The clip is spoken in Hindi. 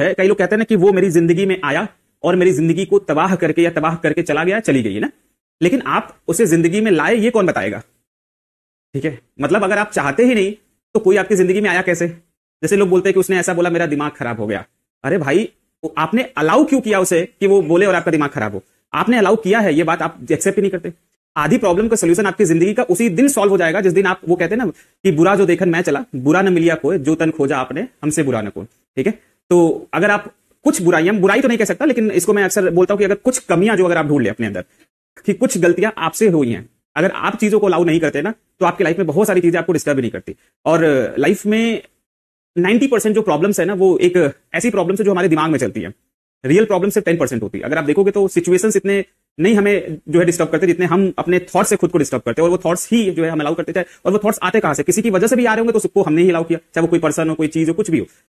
है कई लोग कहते हैं ना कि वो मेरी जिंदगी में आया और मेरी जिंदगी को तबाह करके या तबाह करके चला गया चली गई ना लेकिन आप उसे जिंदगी में लाए ये कौन बताएगा ठीक है मतलब अगर आप चाहते ही नहीं तो कोई आपकी जिंदगी में आया कैसे जैसे लोग बोलते हैं कि उसने ऐसा बोला मेरा दिमाग खराब हो गया अरे भाई आपने अलाउ क्यों किया उसे कि वो बोले और आपका दिमाग खराब हो आपने अलाउ किया है ये बात आप एक्सेप्ट ही नहीं करते आधी प्रॉब्लम का सोल्यूशन आपकी जिंदगी का उसी दिन सॉल्व हो जाएगा जिस दिन आप वो कहते हैं ना कि बुरा जो देखन मैं चला बुरा न मिलिया कोई जो तन खोजा आपने हमसे बुरा न कोई ठीक है तो अगर आप कुछ बुराइयां बुराई तो नहीं कह सकता लेकिन इसको मैं अक्सर बोलता हूं कि अगर कुछ कमियां जो अगर आप ढूंढ लें अपने अंदर कि कुछ गलतियां आपसे हुई हैं अगर आप चीजों को अलाउ नहीं करते ना तो आपकी लाइफ में बहुत सारी चीजें आपको डिस्टर्ब नहीं करती और लाइफ uh, में नाइनटी परसेंट जो प्रॉब्लम्स है ना वो एक uh, ऐसी प्रॉब्लम्स है जो हमारे दिमाग में चलती है रियल प्रॉब्लम सिर्फ टेन परसेंट होती है अगर आप देखोगे तो सिचुएशन इतने नहीं हमें जो है डिस्टर्ब करते जितने हम अपने थॉट से खुद को डिस्टर्ब करते हैं और वो थॉट्स ही जो है हम अलाउ करते थे और वो थॉट्स आते कहां से किसी की वजह से भी आ रहे होंगे तो उसको हमने ही अलाउ किया चाहे वो कोई पर्सन हो कोई चीज हो कुछ भी हो